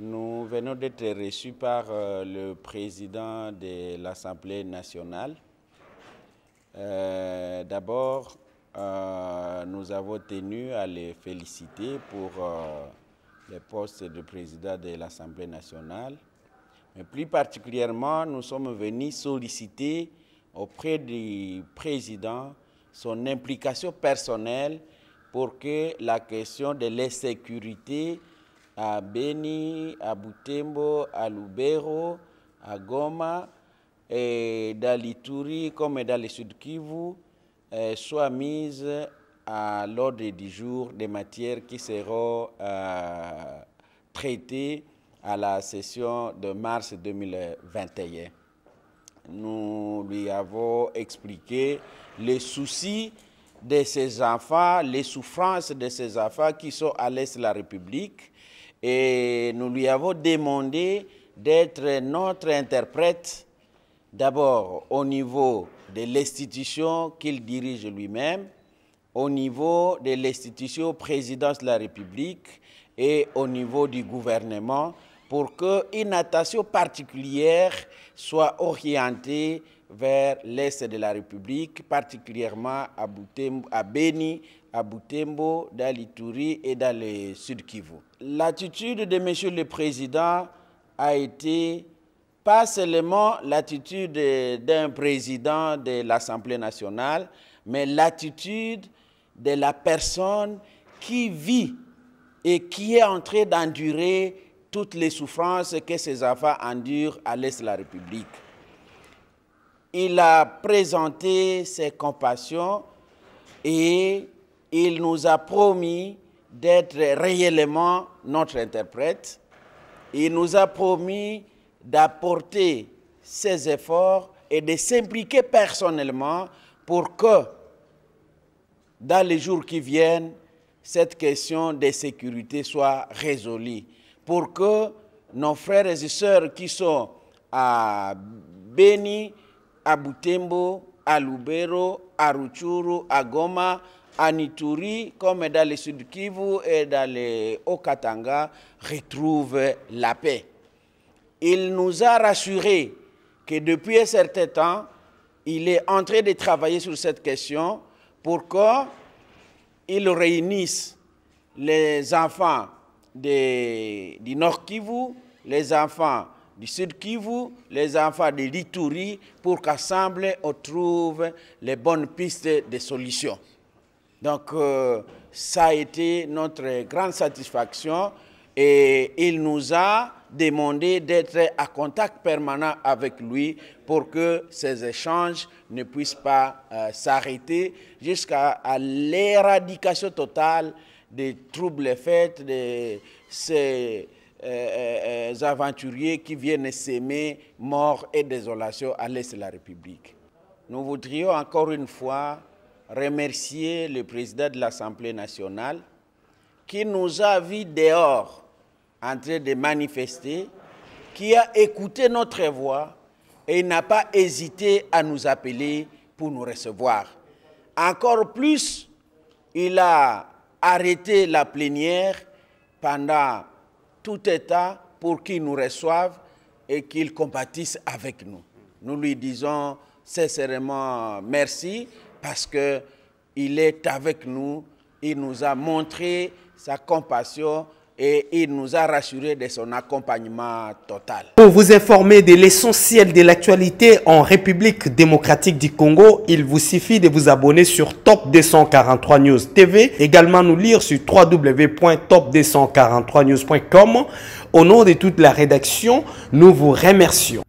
Nous venons d'être reçus par euh, le président de l'Assemblée nationale. Euh, d'abord, euh, nous avons tenu à les féliciter pour le poste de président de l'Assemblée nationale. Mais plus particulièrement, nous sommes venus solliciter auprès du président son implication personnelle pour que la question de l'insécurité à Beni, à Butembo, à Lubero, à Goma, et dans l'Ituri comme dans le Sud Kivu, e soit mise à l'ordre du jour des matières qui seront euh, traitées à la session de mars 2021. Nous lui avons expliqué les soucis de ces enfants, les souffrances de ces enfants qui sont à l'Est de la République, et nous lui avons demandé d'être notre interprète, d'abord au niveau de l'institution qu'il dirige lui-même, au niveau de l'institution présidence de la République et au niveau du gouvernement pour une attention particulière soit orientée vers l'est de la République, particulièrement à, Boutembo, à Beni, à Boutembo, dans l'Itouri et dans le Sud Kivu. L'attitude de M. le Président a été pas seulement l'attitude d'un président de l'Assemblée nationale, mais l'attitude de la personne qui vit et qui est en train d'endurer toutes les souffrances que ces enfants endurent à l'est de la République. Il a présenté ses compassions et il nous a promis d'être réellement notre interprète. Il nous a promis d'apporter ses efforts et de s'impliquer personnellement pour que, dans les jours qui viennent, cette question de sécurité soit résolue pour que nos frères et sœurs qui sont à Beni, à Butembo, à Lubero, à Ruchuru, à Goma, à Nituri, comme dans le sud Kivu et dans les Haut-Katanga, retrouvent la paix. Il nous a rassurés que depuis un certain temps, il est en train de travailler sur cette question pour Il réunissent les enfants des, du Nord Kivu, les enfants du Sud Kivu, les enfants de l'Ituri, pour qu'ensemble, on trouve les bonnes pistes de solutions. Donc, euh, ça a été notre grande satisfaction et il nous a demandé d'être à contact permanent avec lui pour que ces échanges ne puissent pas euh, s'arrêter jusqu'à l'éradication totale des troubles faits de ces euh, euh, euh, aventuriers qui viennent s'aimer mort et désolation à l'est de la République. Nous voudrions encore une fois remercier le président de l'Assemblée nationale qui nous a vus dehors en train de manifester, qui a écouté notre voix et n'a pas hésité à nous appeler pour nous recevoir. Encore plus, il a arrêter la plénière pendant tout État pour qu'il nous reçoive et qu'il compatisse avec nous. Nous lui disons sincèrement merci parce qu'il est avec nous, il nous a montré sa compassion et il nous a rassurés de son accompagnement total. Pour vous informer de l'essentiel de l'actualité en République démocratique du Congo, il vous suffit de vous abonner sur Top 243 News TV, également nous lire sur www.top243news.com. Au nom de toute la rédaction, nous vous remercions.